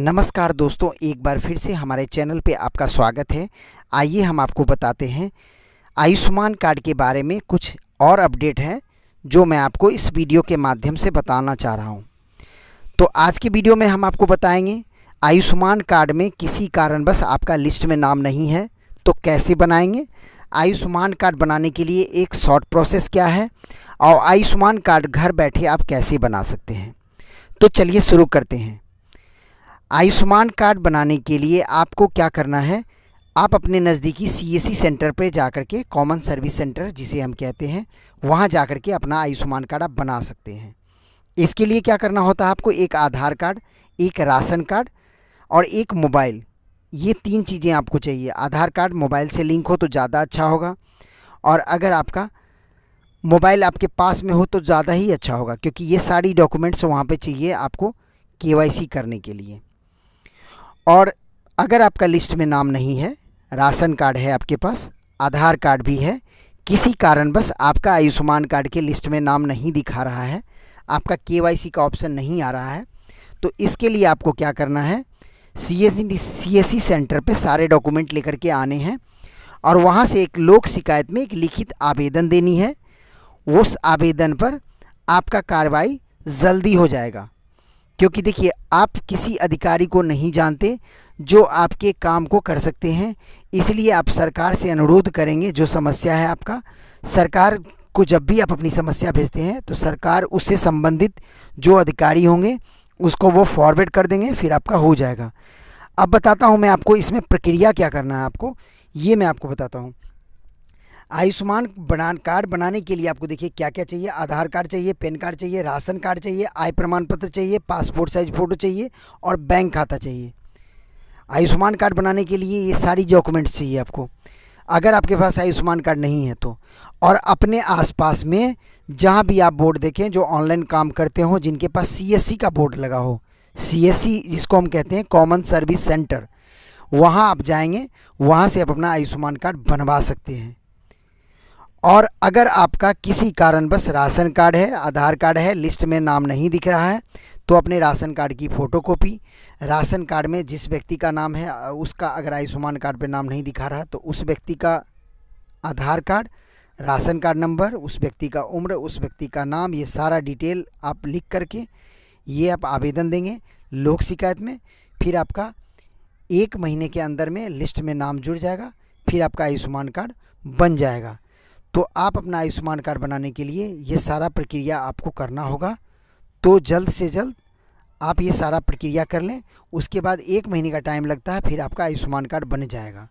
नमस्कार दोस्तों एक बार फिर से हमारे चैनल पे आपका स्वागत है आइए हम आपको बताते हैं आयुष्मान कार्ड के बारे में कुछ और अपडेट है जो मैं आपको इस वीडियो के माध्यम से बताना चाह रहा हूँ तो आज की वीडियो में हम आपको बताएंगे आयुष्मान कार्ड में किसी कारणवश आपका लिस्ट में नाम नहीं है तो कैसे बनाएंगे आयुष्मान कार्ड बनाने के लिए एक शॉर्ट प्रोसेस क्या है और आयुष्मान कार्ड घर बैठे आप कैसे बना सकते हैं तो चलिए शुरू करते हैं आयुष्मान कार्ड बनाने के लिए आपको क्या करना है आप अपने नज़दीकी सीएससी e सेंटर पर जा कर के कॉमन सर्विस सेंटर जिसे हम कहते हैं वहाँ जा कर के अपना आयुष्मान कार्ड आप बना सकते हैं इसके लिए क्या करना होता है आपको एक आधार कार्ड एक राशन कार्ड और एक मोबाइल ये तीन चीज़ें आपको चाहिए आधार कार्ड मोबाइल से लिंक हो तो ज़्यादा अच्छा होगा और अगर आपका मोबाइल आपके पास में हो तो ज़्यादा ही अच्छा होगा क्योंकि ये सारी डॉक्यूमेंट्स वहाँ पे चाहिए आपको केवाईसी करने के लिए और अगर आपका लिस्ट में नाम नहीं है राशन कार्ड है आपके पास आधार कार्ड भी है किसी बस आपका आयुष्मान कार्ड के लिस्ट में नाम नहीं दिखा रहा है आपका के का ऑप्शन नहीं आ रहा है तो इसके लिए आपको क्या करना है C S e e centre पे सारे डॉक्यूमेंट लेकर के आने हैं और वहाँ से एक लोक शिकायत में एक लिखित आवेदन देनी है उस आवेदन पर आपका कार्रवाई जल्दी हो जाएगा क्योंकि देखिए आप किसी अधिकारी को नहीं जानते जो आपके काम को कर सकते हैं इसलिए आप सरकार से अनुरोध करेंगे जो समस्या है आपका सरकार को जब भी आप अपनी समस्या भेजते हैं तो सरकार उससे संबंधित जो अधिकारी होंगे उसको वो फॉरवर्ड कर देंगे फिर आपका हो जाएगा अब बताता हूँ मैं आपको इसमें प्रक्रिया क्या करना है आपको ये मैं आपको बताता हूँ आयुष्मान बना कार्ड बनाने के लिए आपको देखिए क्या क्या चाहिए आधार कार्ड चाहिए पैन कार्ड चाहिए राशन कार्ड चाहिए आय प्रमाण पत्र चाहिए पासपोर्ट साइज फ़ोटो चाहिए और बैंक खाता चाहिए आयुष्मान कार्ड बनाने के लिए ये सारी डॉक्यूमेंट्स चाहिए आपको अगर आपके पास आयुष्मान कार्ड नहीं है तो और अपने आसपास में जहाँ भी आप बोर्ड देखें जो ऑनलाइन काम करते हो जिनके पास सीएससी का बोर्ड लगा हो सीएससी जिसको हम कहते हैं कॉमन सर्विस सेंटर वहाँ आप जाएंगे वहाँ से आप अपना आयुष्मान कार्ड बनवा सकते हैं और अगर आपका किसी कारणवश राशन कार्ड है आधार कार्ड है लिस्ट में नाम नहीं दिख रहा है तो अपने राशन कार्ड की फ़ोटोकॉपी राशन कार्ड में जिस व्यक्ति का नाम है उसका अगर आयुष्मान कार्ड पे नाम नहीं दिखा रहा तो उस व्यक्ति का Aadhaar card ration card number उस व्यक्ति का उम्र उस व्यक्ति का नाम ये सारा डिटेल आप लिख करके ये आप आवेदन देंगे लोक शिकायत में फिर आपका एक महीने के अंदर में लिस्ट में नाम जुड़ जाएगा फिर आपका आयुष्मान कार्ड बन जाएगा तो आप अपना आयुष्मान कार्ड बनाने के लिए ये सारा प्रक्रिया आपको करना होगा तो जल्द से जल्द आप ये सारा प्रक्रिया कर लें उसके बाद एक महीने का टाइम लगता है फिर आपका आयुष्मान कार्ड बन जाएगा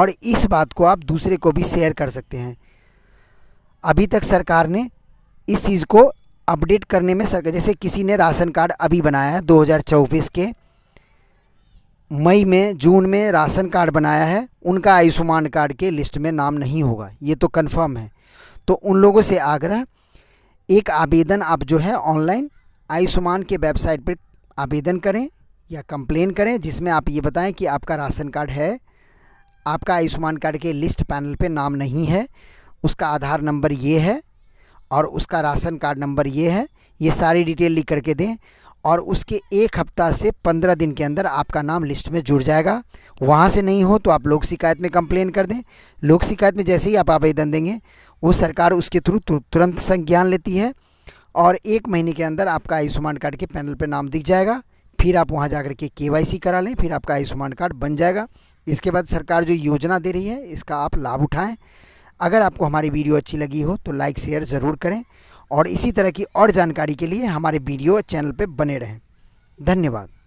और इस बात को आप दूसरे को भी शेयर कर सकते हैं अभी तक सरकार ने इस चीज़ को अपडेट करने में सरकार जैसे किसी ने राशन कार्ड अभी बनाया है दो के मई में जून में राशन कार्ड बनाया है उनका आयुष्मान कार्ड के लिस्ट में नाम नहीं होगा ये तो कन्फर्म है तो उन लोगों से आग्रह एक आवेदन आप जो है ऑनलाइन आयुष्मान के वेबसाइट पर आवेदन करें या कंप्लेन करें जिसमें आप ये बताएं कि आपका राशन कार्ड है आपका आयुष्मान कार्ड के लिस्ट पैनल पे नाम नहीं है उसका आधार नंबर ये है और उसका राशन कार्ड नंबर ये है ये सारी डिटेल लिख करके दें और उसके एक हफ्ता से पंद्रह दिन के अंदर आपका नाम लिस्ट में जुड़ जाएगा वहाँ से नहीं हो तो आप लोक शिकायत में कंप्लेन कर दें लोक शिकायत में जैसे ही आप आवेदन देंगे वो सरकार उसके थ्रू तुरंत संज्ञान लेती है और एक महीने के अंदर आपका आयुष्मान कार्ड के पैनल पर नाम दिख जाएगा फिर आप वहाँ जाकर के के करा लें फिर आपका आयुष्मान कार्ड बन जाएगा इसके बाद सरकार जो योजना दे रही है इसका आप लाभ उठाएँ अगर आपको हमारी वीडियो अच्छी लगी हो तो लाइक शेयर ज़रूर करें और इसी तरह की और जानकारी के लिए हमारे वीडियो चैनल पर बने रहें धन्यवाद